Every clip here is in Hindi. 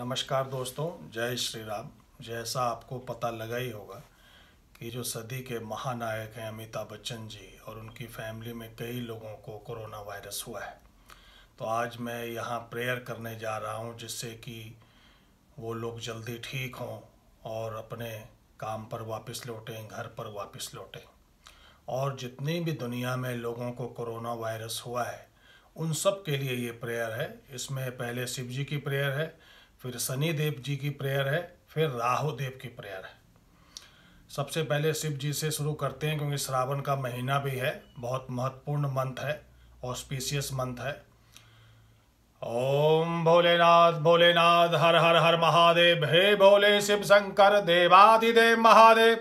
नमस्कार दोस्तों जय श्री राम जैसा आपको पता लगा ही होगा कि जो सदी के महानायक हैं अमिताभ बच्चन जी और उनकी फैमिली में कई लोगों को कोरोना वायरस हुआ है तो आज मैं यहाँ प्रेयर करने जा रहा हूँ जिससे कि वो लोग जल्दी ठीक हों और अपने काम पर वापस लौटें घर पर वापस लौटें और जितनी भी दुनिया में लोगों को कोरोना वायरस हुआ है उन सब के लिए ये प्रेयर है इसमें पहले शिव जी की प्रेयर है फिर सनी देव जी की प्रेयर है फिर राहु देव की प्रेयर है सबसे पहले शिव जी से शुरू करते हैं क्योंकि श्रावण का महीना भी है बहुत महत्वपूर्ण मंथ है ऑस्पिशियस मंथ है ओम भोलेनाथ भोलेनाथ हर हर हर महादेव हे भोले शिव शंकर देवादिदेव महादेव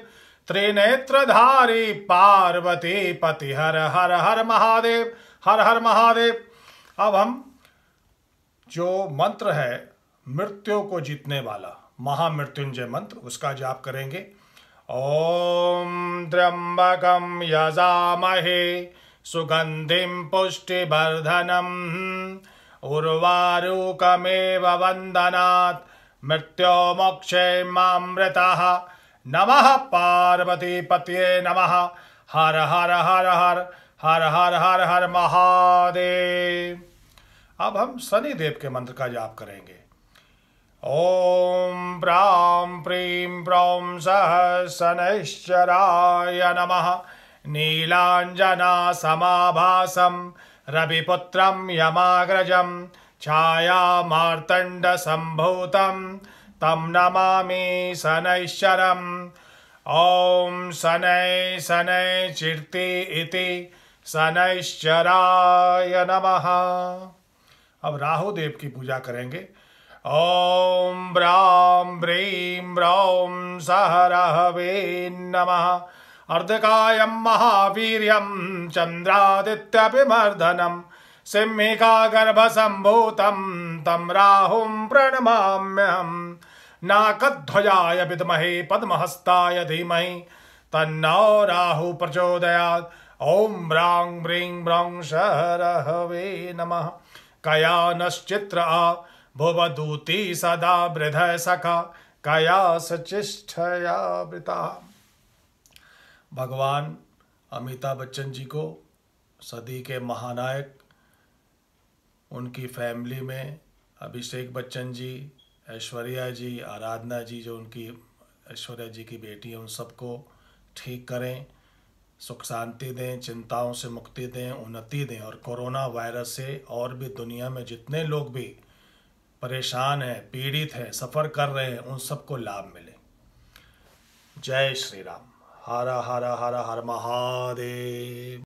त्रिनेत्रधारी पार्वती पति हर हर हर महादेव हर हर महादेव अब हम जो मंत्र है मृत्यु को जीतने वाला महामृत्युंजय मंत्र उसका जाप करेंगे ओम त्र्यंबकम यजामहे सुगंधिम मृत्यो उर्वारुकमेव वन्दनात् नम पार्वती पार्वतीपतये नम हर हर हर हर हर हर हर हर महादेव अब हम शनिदेव देव के मंत्र का जाप करेंगे ॐ प्रां प्रीं प्रौं सः शनैश्चराय नमः नीलाञ्जनासमाभासं रविपुत्रं यमाग्रजं छायामार्तण्डसम्भूतं तं नमामि शनैश्चरम् ॐ शनै शनै चिर्ति इति शनैश्चराय नमः अब राहुदेव की पूजा करेंगे ॐ ब्रां ब्रीं ब्रौं सहरहवे नमः अर्धकायं महावीर्यं चन्द्रादित्यभिमर्दनं सिंहिकागर्भसम्भूतं तं राहुं प्रणमाम्यहम् नाकध्वजाय विद्महे पद्महस्ताय धीमहि तन्नो राहु प्रचोदयात् ॐ ब्रां ब्रीं ब्रौं शहरहवे नमः कया आ भुवदूती सदा बृध सखा कया सचिष्ठया भगवान अमिताभ बच्चन जी को सदी के महानायक उनकी फैमिली में अभिषेक बच्चन जी ऐश्वर्या जी आराधना जी जो उनकी ऐश्वर्या जी की बेटी है उन सबको ठीक करें सुख शांति दें चिंताओं से मुक्ति दें उन्नति दें और कोरोना वायरस से और भी दुनिया में जितने लोग भी परेशान है पीड़ित है सफ़र कर रहे हैं उन सबको लाभ मिले जय श्री राम हरा हरा हरा हर महादेव